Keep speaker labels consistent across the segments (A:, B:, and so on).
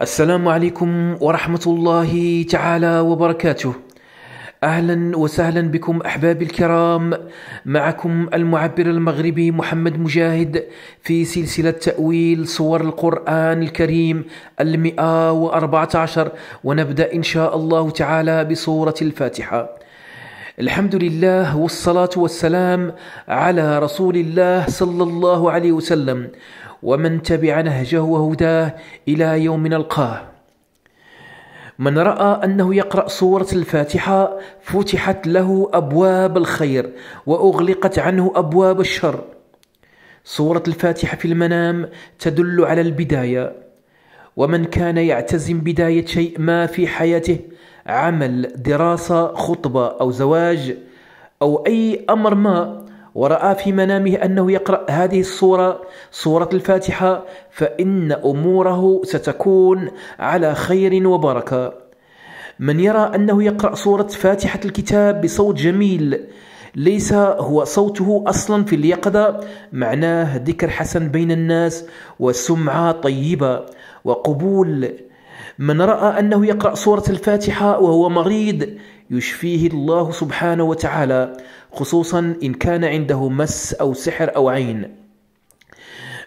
A: السلام عليكم ورحمة الله تعالى وبركاته. أهلا وسهلا بكم أحبابي الكرام معكم المعبر المغربي محمد مجاهد في سلسلة تأويل صور القرآن الكريم المئة وأربعة عشر ونبدأ إن شاء الله تعالى بصورة الفاتحة الحمد لله والصلاه والسلام على رسول الله صلى الله عليه وسلم ومن تبع نهجه وهداه الى يوم نلقاه من راى انه يقرا سوره الفاتحه فتحت له ابواب الخير واغلقت عنه ابواب الشر سوره الفاتحه في المنام تدل على البدايه ومن كان يعتزم بدايه شيء ما في حياته عمل دراسة خطبة أو زواج أو أي أمر ما ورأى في منامه أنه يقرأ هذه الصورة صورة الفاتحة فإن أموره ستكون على خير وبركة من يرى أنه يقرأ صورة فاتحة الكتاب بصوت جميل ليس هو صوته أصلا في اليقظة معناه ذكر حسن بين الناس وسمعة طيبة وقبول من رأى أنه يقرأ سورة الفاتحة وهو مريض يشفيه الله سبحانه وتعالى خصوصا إن كان عنده مس أو سحر أو عين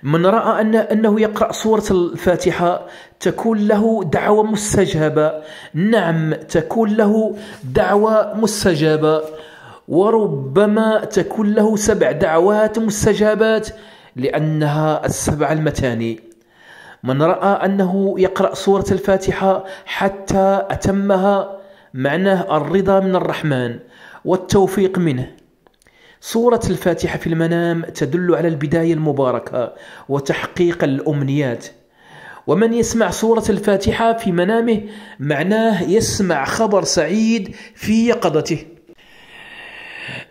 A: من رأى أن أنه يقرأ سورة الفاتحة تكون له دعوة مستجابة نعم تكون له دعوة مستجابة وربما تكون له سبع دعوات مستجابات لأنها السبع المتاني من رأى أنه يقرأ سورة الفاتحة حتى أتمها معناه الرضا من الرحمن والتوفيق منه سورة الفاتحة في المنام تدل على البداية المباركة وتحقيق الأمنيات ومن يسمع سورة الفاتحة في منامه معناه يسمع خبر سعيد في يقظته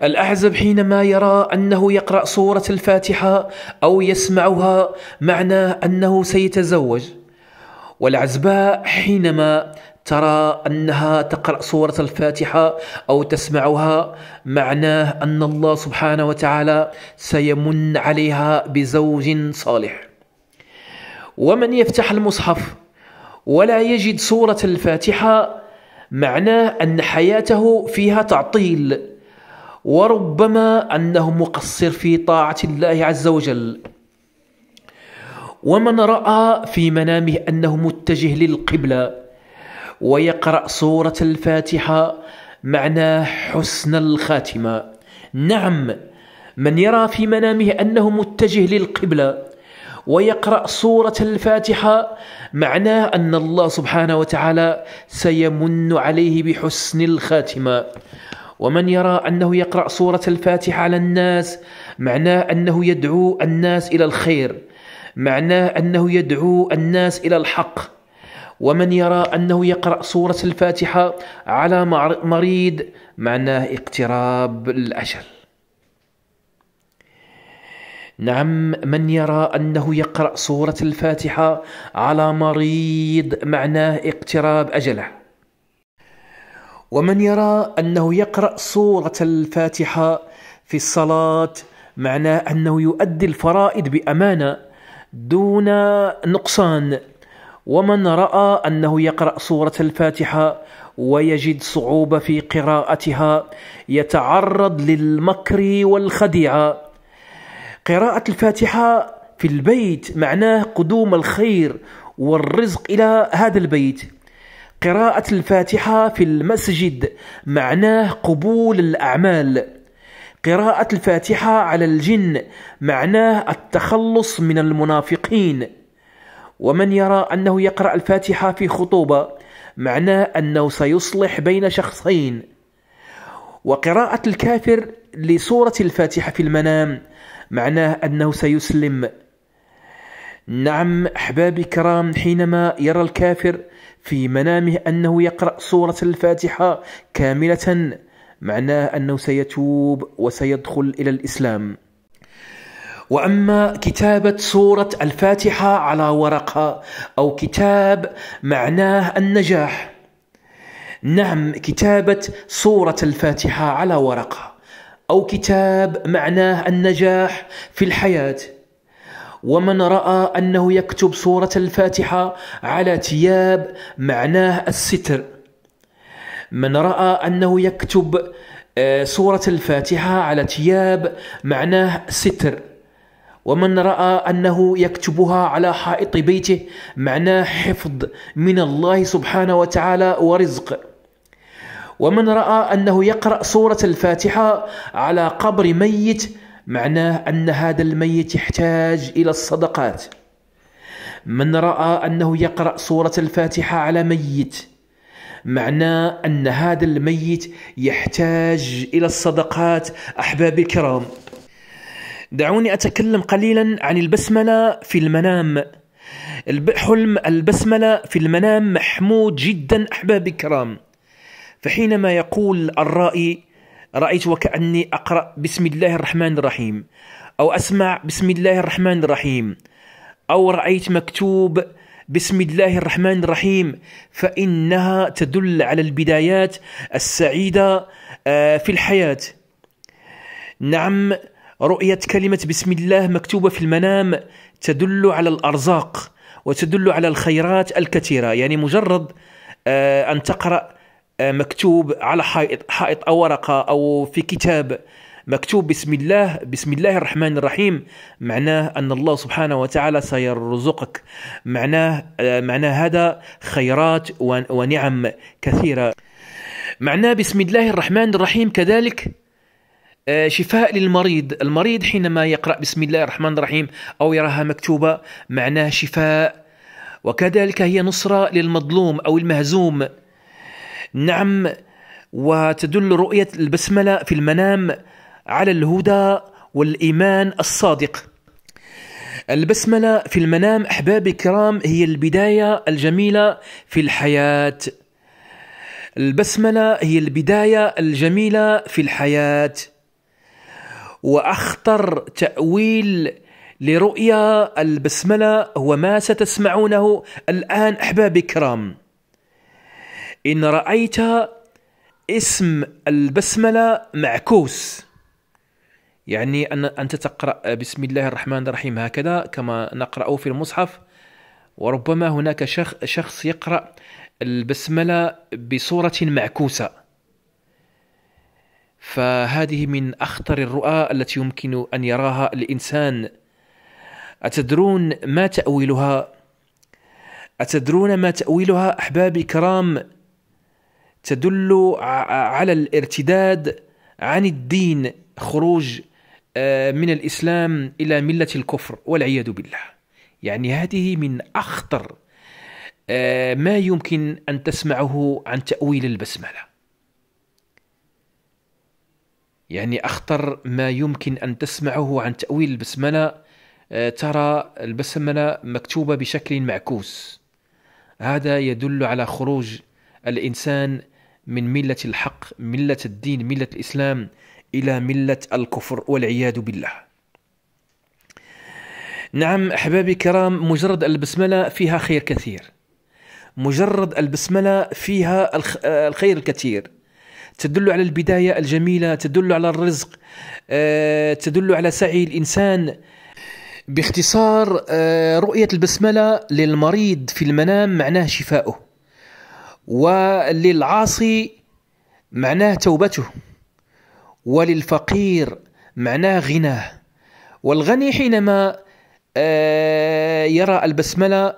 A: الأعزب حينما يرى أنه يقرأ سورة الفاتحة أو يسمعها معناه أنه سيتزوج والعزباء حينما ترى أنها تقرأ سورة الفاتحة أو تسمعها معناه أن الله سبحانه وتعالى سيمن عليها بزوج صالح ومن يفتح المصحف ولا يجد سورة الفاتحة معناه أن حياته فيها تعطيل وربما أنه مقصر في طاعة الله عز وجل ومن رأى في منامه أنه متجه للقبلة ويقرأ سورة الفاتحة معناه حسن الخاتمة نعم من يرى في منامه أنه متجه للقبلة ويقرأ سورة الفاتحة معناه أن الله سبحانه وتعالى سيمن عليه بحسن الخاتمة ومن يرى أنه يقرأ سورة الفاتحة على الناس معناه أنه يدعو الناس إلى الخير معناه أنه يدعو الناس إلى الحق ومن يرى أنه يقرأ سورة الفاتحة على مريض معناه اقتراب الأجل نعم من يرى أنه يقرأ سورة الفاتحة على مريض معناه اقتراب أجله ومن يرى أنه يقرأ سورة الفاتحة في الصلاة معناه أنه يؤدي الفرائض بأمانة دون نقصان ومن رأى أنه يقرأ سورة الفاتحة ويجد صعوبة في قراءتها يتعرض للمكر والخديعة قراءة الفاتحة في البيت معناه قدوم الخير والرزق إلى هذا البيت قراءة الفاتحة في المسجد معناه قبول الأعمال قراءة الفاتحة على الجن معناه التخلص من المنافقين ومن يرى أنه يقرأ الفاتحة في خطوبة معناه أنه سيصلح بين شخصين وقراءة الكافر لسورة الفاتحة في المنام معناه أنه سيسلم نعم أحبابي كرام حينما يرى الكافر في منامه أنه يقرأ سورة الفاتحة كاملة معناه أنه سيتوب وسيدخل إلى الإسلام واما كتابه سوره الفاتحه على ورقه او كتاب معناه النجاح نعم كتابه سوره الفاتحه على ورقه او كتاب معناه النجاح في الحياه ومن رأى أنه يكتب سورة الفاتحة على تياب معناه الستر من رأى أنه يكتب آه، سورة الفاتحة على تياب معناه ستر ومن رأى أنه يكتبها على حائط بيته معناه حفظ من الله سبحانه وتعالى ورزق ومن رأى أنه يقرأ سورة الفاتحة على قبر ميت معناه أن هذا الميت يحتاج إلى الصدقات من رأى أنه يقرأ سورة الفاتحة على ميت معناه أن هذا الميت يحتاج إلى الصدقات أحبابي الكرام دعوني أتكلم قليلا عن البسملة في المنام حلم البسملة في المنام محمود جدا أحبابي الكرام فحينما يقول الرائي رأيت وكأني أقرأ بسم الله الرحمن الرحيم أو أسمع بسم الله الرحمن الرحيم أو رأيت مكتوب بسم الله الرحمن الرحيم فإنها تدل على البدايات السعيدة آه، في الحياة نعم رؤية كلمة بسم الله مكتوبة في المنام تدل على الأرزاق وتدل على الخيرات الكثيرة يعني مجرد آه، أن تقرأ مكتوب على حائط حائط او ورقه او في كتاب مكتوب بسم الله بسم الله الرحمن الرحيم معناه ان الله سبحانه وتعالى سيرزقك معناه آه، معناه هذا خيرات ونعم كثيره معناه بسم الله الرحمن الرحيم كذلك آه، شفاء للمريض المريض حينما يقرأ بسم الله الرحمن الرحيم أو يراها مكتوبة معناه شفاء وكذلك هي نصرة للمظلوم أو المهزوم نعم وتدل رؤية البسملة في المنام على الهدى والإيمان الصادق البسملة في المنام أحبابي الكرام هي البداية الجميلة في الحياة البسملة هي البداية الجميلة في الحياة وأخطر تأويل لرؤيا البسملة هو ما ستسمعونه الآن أحبابي الكرام إن رأيت اسم البسملة معكوس يعني أن أنت تقرأ بسم الله الرحمن الرحيم هكذا كما نقرأ في المصحف وربما هناك شخص يقرأ البسملة بصورة معكوسة فهذه من أخطر الرؤى التي يمكن أن يراها الإنسان أتدرون ما تأويلها؟ أتدرون ما تأويلها أحبابي الكرام؟ تدل على الارتداد عن الدين خروج آه، من الاسلام الى مله الكفر والعياذ بالله يعني هذه من اخطر آه، ما يمكن ان تسمعه عن تاويل البسمله يعني اخطر ما يمكن ان تسمعه عن تاويل البسمله آه، ترى البسمله مكتوبه بشكل معكوس هذا يدل على خروج الانسان من ملة الحق ملة الدين ملة الإسلام إلى ملة الكفر والعياذ بالله نعم أحبابي الكرام مجرد البسملة فيها خير كثير مجرد البسملة فيها الخير الكثير تدل على البداية الجميلة تدل على الرزق آه، تدل على سعي الإنسان باختصار آه، رؤية البسملة للمريض في المنام معناه شفاؤه وللعاصي معناه توبته وللفقير معناه غناه والغني حينما آه، يرى البسملة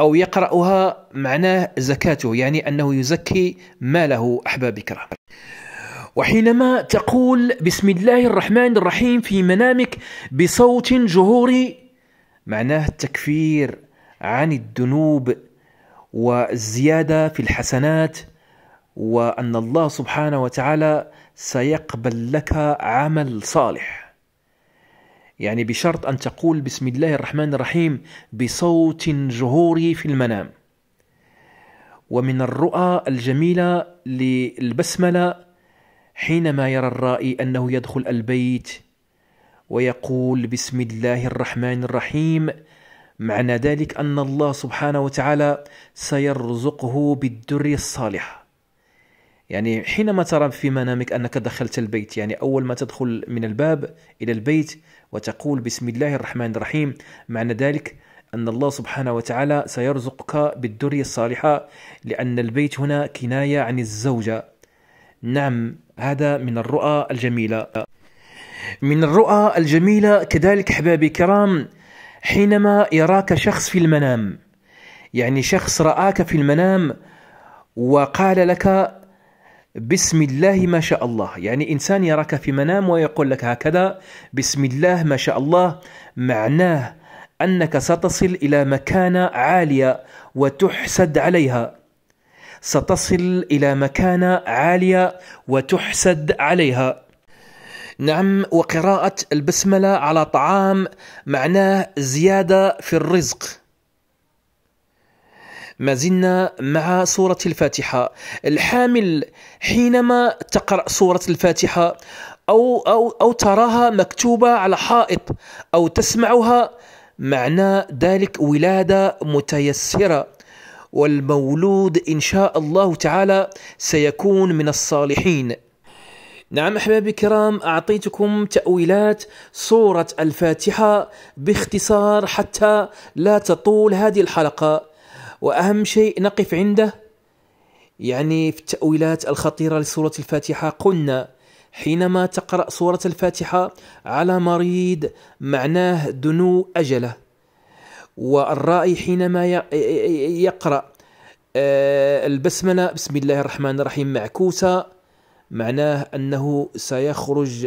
A: أو يقرأها معناه زكاته يعني أنه يزكي ماله أحباب كرام وحينما تقول بسم الله الرحمن الرحيم في منامك بصوت جهوري معناه التكفير عن الذنوب والزيادة في الحسنات وأن الله سبحانه وتعالى سيقبل لك عمل صالح يعني بشرط أن تقول بسم الله الرحمن الرحيم بصوت جهوري في المنام ومن الرؤى الجميلة للبسملة حينما يرى الرائي أنه يدخل البيت ويقول بسم الله الرحمن الرحيم معنى ذلك أن الله سبحانه وتعالى سيرزقه بالدر الصالح يعني حينما ترى في منامك أنك دخلت البيت يعني أول ما تدخل من الباب إلى البيت وتقول بسم الله الرحمن الرحيم معنى ذلك أن الله سبحانه وتعالى سيرزقك بالدرية الصالحة لأن البيت هنا كناية عن الزوجة نعم هذا من الرؤى الجميلة من الرؤى الجميلة كذلك أحبابي الكرام حينما يراك شخص في المنام يعني شخص راك في المنام وقال لك بسم الله ما شاء الله يعني انسان يراك في منام ويقول لك هكذا بسم الله ما شاء الله معناه انك ستصل الى مكانه عاليه وتحسد عليها ستصل الى مكانه عاليه وتحسد عليها نعم وقراءة البسملة على طعام معناه زيادة في الرزق ما زلنا مع سورة الفاتحة الحامل حينما تقرأ سورة الفاتحة أو, أو, أو تراها مكتوبة على حائط أو تسمعها معنى ذلك ولادة متيسرة والمولود إن شاء الله تعالى سيكون من الصالحين نعم أحبابي الكرام أعطيتكم تأويلات سورة الفاتحة باختصار حتى لا تطول هذه الحلقة وأهم شيء نقف عنده يعني في التأويلات الخطيرة لسورة الفاتحة قلنا حينما تقرأ سورة الفاتحة على مريض معناه دنو أجله والرائي حينما يقرأ آه، البسملة بسم الله الرحمن الرحيم معكوسة معناه أنه سيخرج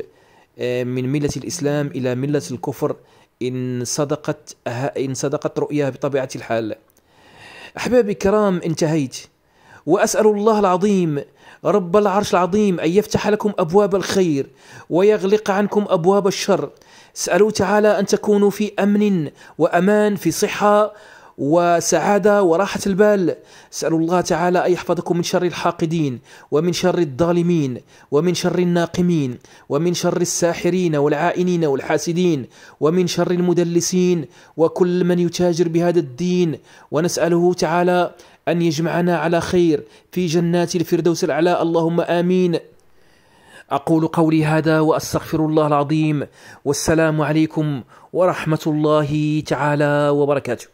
A: آه، من ملة الإسلام إلى ملة الكفر إن صدقت أه، إن صدقت رؤياه بطبيعة الحال. أحبابي الكرام انتهيت وأسأل الله العظيم رب العرش العظيم أن يفتح لكم أبواب الخير ويغلق عنكم أبواب الشر. اسألوا تعالى أن تكونوا في أمن وأمان في صحة وسعادة وراحة البال أسأل الله تعالى أن يحفظكم من شر الحاقدين ومن شر الظالمين ومن شر الناقمين ومن شر الساحرين والعائنين والحاسدين ومن شر المدلسين وكل من يتاجر بهذا الدين ونسأله تعالى أن يجمعنا على خير في جنات الفردوس الأعلى اللهم آمين أقول قولي هذا وأستغفر الله العظيم والسلام عليكم ورحمة الله تعالى وبركاته